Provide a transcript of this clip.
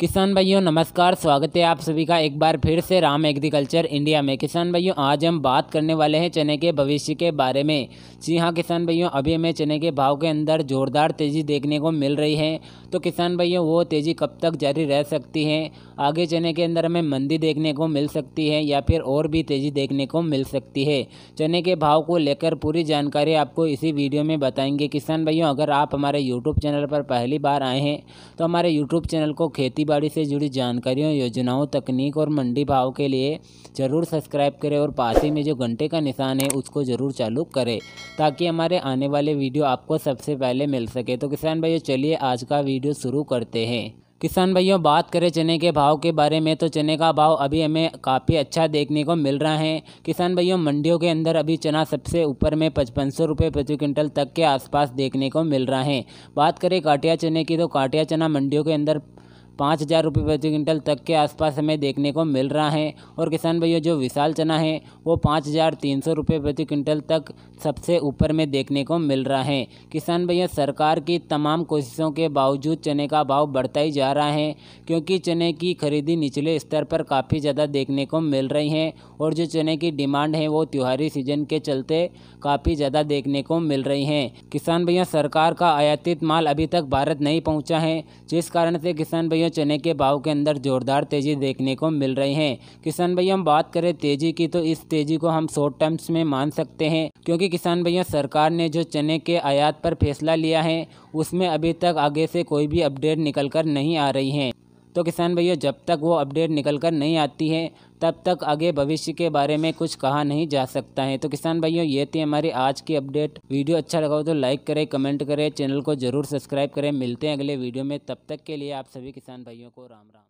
किसान भाइयों नमस्कार स्वागत है आप सभी का एक बार फिर से राम एग्रीकल्चर इंडिया में किसान भाइयों आज हम बात करने वाले हैं चने के भविष्य के बारे में जी हाँ किसान भाइयों अभी हमें चने के भाव के अंदर जोरदार तेज़ी देखने को मिल रही है तो किसान भाइयों वो तेज़ी कब तक जारी रह सकती है आगे चने के अंदर हमें मंदी देखने को मिल सकती है या फिर और भी तेज़ी देखने को मिल सकती है चने के भाव को लेकर पूरी जानकारी आपको इसी वीडियो में बताएंगे किसान भाइयों अगर आप हमारे यूट्यूब चैनल पर पहली बार आए हैं तो हमारे यूट्यूब चैनल को खेती बाड़ी से जुड़ी जानकारियों योजनाओं तकनीक और मंडी भाव के लिए ज़रूर सब्सक्राइब करें और पास ही में जो घंटे का निशान है उसको ज़रूर चालू करें ताकि हमारे आने वाले वीडियो आपको सबसे पहले मिल सके तो किसान भाइयों चलिए आज का वीडियो शुरू करते हैं किसान भाइयों बात करें चने के भाव के बारे में तो चने का भाव अभी हमें काफ़ी अच्छा देखने को मिल रहा है किसान भाइयों मंडियों के अंदर अभी चना सबसे ऊपर में पचपन सौ रुपये प्रति क्विंटल तक के आसपास देखने को मिल रहा है बात करें काटिया चने की तो काटिया चना मंडियों के अंदर पाँच हज़ार रुपये प्रति क्विंटल तक के आसपास हमें देखने को मिल रहा है और किसान भैया जो विशाल चना है वो पाँच हज़ार तीन सौ रुपये प्रति क्विंटल तक सबसे ऊपर में देखने को मिल रहा है किसान भैया सरकार की तमाम कोशिशों के बावजूद चने का भाव बढ़ता ही जा रहा है क्योंकि चने की खरीदी निचले स्तर पर काफ़ी ज़्यादा देखने को मिल रही है और जो चने की डिमांड है वो त्योहारी सीजन के चलते काफ़ी ज़्यादा देखने को मिल रही है किसान भैया सरकार का आयातित माल अभी तक भारत नहीं पहुँचा है जिस कारण से किसान भैया में चने के भाव के अंदर जोरदार तेज़ी देखने को मिल रही है किसान भाई हम बात करें तेज़ी की तो इस तेज़ी को हम शॉर्ट टर्म्स में मान सकते हैं क्योंकि किसान भैया सरकार ने जो चने के आयात पर फैसला लिया है उसमें अभी तक आगे से कोई भी अपडेट निकल कर नहीं आ रही है तो किसान भैया जब तक वो अपडेट निकल कर नहीं आती है तब तक आगे भविष्य के बारे में कुछ कहा नहीं जा सकता है तो किसान भाइयों ये थी हमारी आज की अपडेट वीडियो अच्छा लगा हो तो लाइक करें कमेंट करें चैनल को जरूर सब्सक्राइब करें मिलते हैं अगले वीडियो में तब तक के लिए आप सभी किसान भाइयों को राम राम